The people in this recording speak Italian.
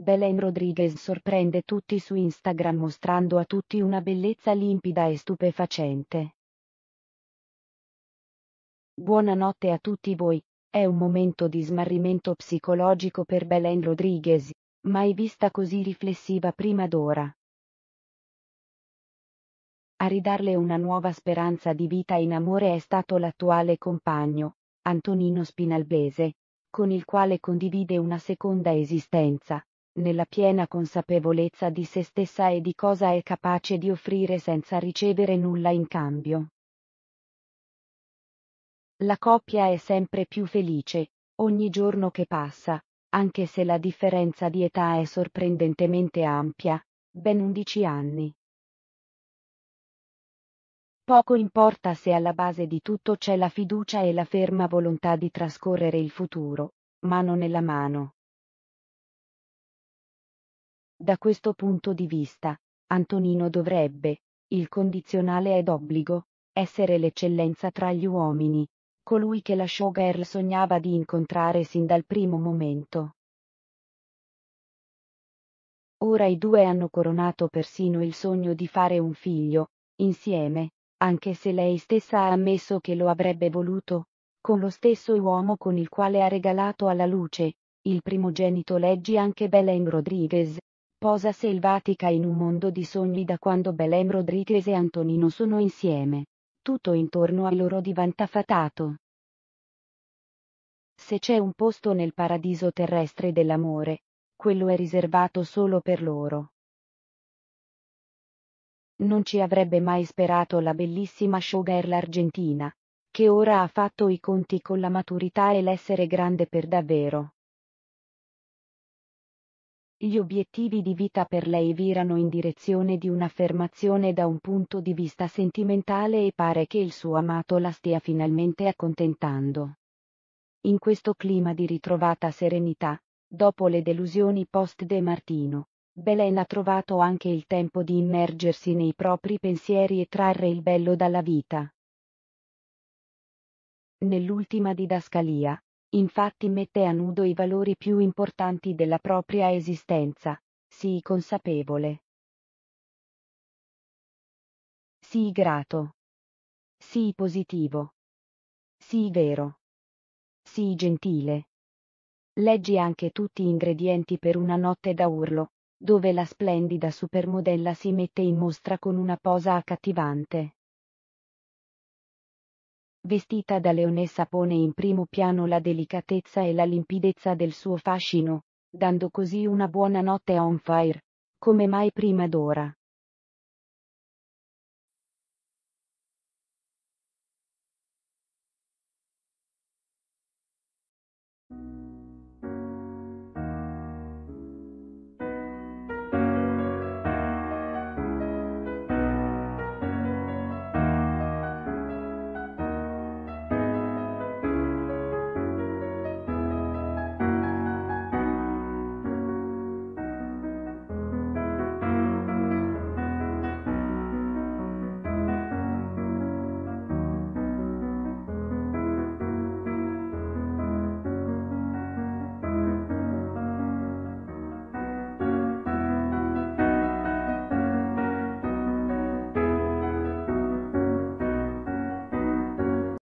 Belen Rodriguez sorprende tutti su Instagram mostrando a tutti una bellezza limpida e stupefacente. Buonanotte a tutti voi, è un momento di smarrimento psicologico per Belen Rodriguez, mai vista così riflessiva prima d'ora. A ridarle una nuova speranza di vita in amore è stato l'attuale compagno, Antonino Spinalbese, con il quale condivide una seconda esistenza, nella piena consapevolezza di se stessa e di cosa è capace di offrire senza ricevere nulla in cambio. La coppia è sempre più felice, ogni giorno che passa, anche se la differenza di età è sorprendentemente ampia, ben 11 anni. Poco importa se alla base di tutto c'è la fiducia e la ferma volontà di trascorrere il futuro, mano nella mano. Da questo punto di vista, Antonino dovrebbe, il condizionale è d'obbligo, essere l'eccellenza tra gli uomini, colui che la showgirl sognava di incontrare sin dal primo momento. Ora i due hanno coronato persino il sogno di fare un figlio, insieme, anche se lei stessa ha ammesso che lo avrebbe voluto, con lo stesso uomo con il quale ha regalato alla luce, il primogenito leggi anche Belen Rodriguez, sposa selvatica in un mondo di sogni da quando Belem Rodriguez e Antonino sono insieme. Tutto intorno a loro diventa fatato. Se c'è un posto nel paradiso terrestre dell'amore, quello è riservato solo per loro. Non ci avrebbe mai sperato la bellissima showgirl argentina, che ora ha fatto i conti con la maturità e l'essere grande per davvero. Gli obiettivi di vita per lei virano in direzione di un'affermazione da un punto di vista sentimentale e pare che il suo amato la stia finalmente accontentando. In questo clima di ritrovata serenità, dopo le delusioni post De Martino, Belen ha trovato anche il tempo di immergersi nei propri pensieri e trarre il bello dalla vita. Nell'ultima didascalia, infatti mette a nudo i valori più importanti della propria esistenza, sii consapevole. Sii grato. Sii positivo. Sii vero. Sii gentile. Leggi anche tutti gli ingredienti per una notte da urlo, dove la splendida supermodella si mette in mostra con una posa accattivante vestita da leonessa pone in primo piano la delicatezza e la limpidezza del suo fascino, dando così una buona notte On Fire, come mai prima d'ora.